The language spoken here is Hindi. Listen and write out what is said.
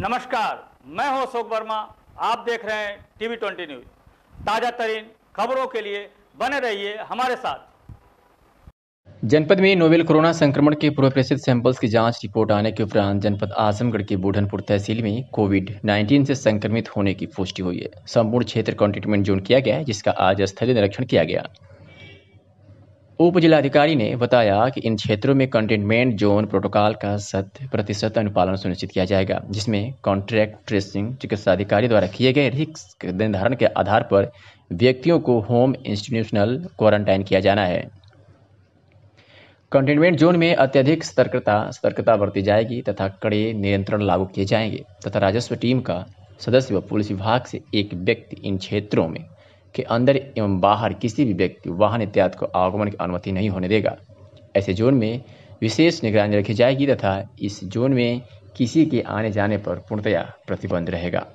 नमस्कार मैं हूं अशोक वर्मा आप देख रहे हैं टीवी ट्वेंटी न्यूज ताज़ा तरीन खबरों के लिए बने रहिए हमारे साथ जनपद में नोवेल कोरोना संक्रमण के पूर्व प्रसिद्ध सैंपल्स की जांच रिपोर्ट आने के उपरांत जनपद आजमगढ़ के बूढ़नपुर तहसील में कोविड 19 से संक्रमित होने की पुष्टि हुई है संपूर्ण क्षेत्र कंटेनमेंट जोन किया गया जिसका आज स्थलीय निरीक्षण किया गया उप जिलाधिकारी ने बताया कि इन क्षेत्रों में कंटेनमेंट जोन प्रोटोकॉल का शत प्रतिशत अनुपालन सुनिश्चित किया जाएगा जिसमें कॉन्ट्रैक्ट ट्रेसिंग चिकित्सा अधिकारी द्वारा किए गए रिस्क निर्धारण के आधार पर व्यक्तियों को होम इंस्टीट्यूशनल क्वारंटाइन किया जाना है कंटेनमेंट जोन में अत्यधिक सतर्कता सतर्कता बरती जाएगी तथा कड़े नियंत्रण लागू किए जाएंगे तथा राजस्व टीम का सदस्य व पुलिस विभाग से एक व्यक्ति इन क्षेत्रों में के अंदर एवं बाहर किसी भी व्यक्ति वाहन इत्यादि को आगमन की अनुमति नहीं होने देगा ऐसे जोन में विशेष निगरानी रखी जाएगी तथा इस जोन में किसी के आने जाने पर पूर्णतया प्रतिबंध रहेगा